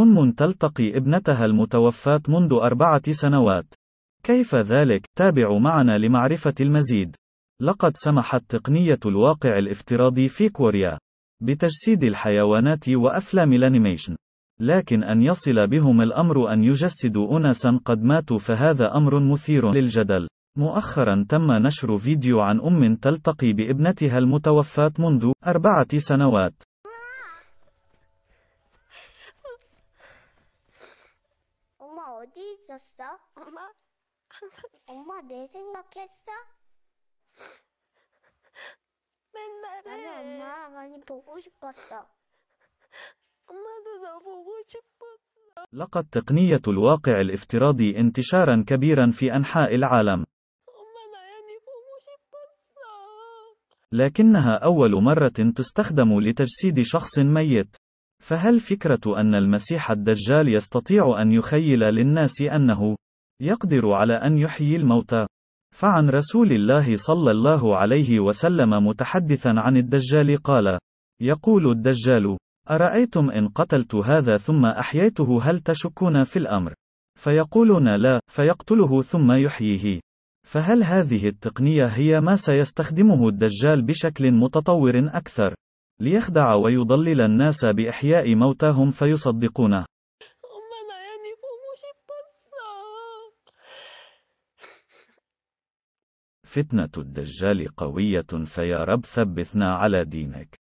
أم تلتقي ابنتها المتوفاة منذ أربعة سنوات. كيف ذلك؟ تابعوا معنا لمعرفة المزيد. لقد سمحت تقنية الواقع الافتراضي في كوريا بتجسيد الحيوانات وأفلام الأنيميشن. لكن أن يصل بهم الأمر أن يجسدوا أناسا قد ماتوا فهذا أمر مثير للجدل. مؤخرا تم نشر فيديو عن أم تلتقي بابنتها المتوفاة منذ أربعة سنوات. 어디 있었어? 엄마 항상 엄마 내 생각했어? 맨날 해. 나는 엄마 많이 보고 싶었어. 엄마도 나 보고 싶었어. لقت تقنية الواقع الافتراضي انتشارا كبيرا في أنحاء العالم. لكنها أول مرة تستخدم لتجسيد شخص ميت. فهل فكرة أن المسيح الدجال يستطيع أن يخيل للناس أنه يقدر على أن يحيي الموتى؟ فعن رسول الله صلى الله عليه وسلم متحدثا عن الدجال قال: يقول الدجال: أرأيتم إن قتلت هذا ثم أحييته هل تشكون في الأمر؟ فيقولون لا، فيقتله ثم يحييه. فهل هذه التقنية هي ما سيستخدمه الدجال بشكل متطور أكثر؟ ليخدع ويضلل الناس بإحياء موتاهم فيصدقونه. يعني فتنة الدجال قوية فيا رب ثبتنا على دينك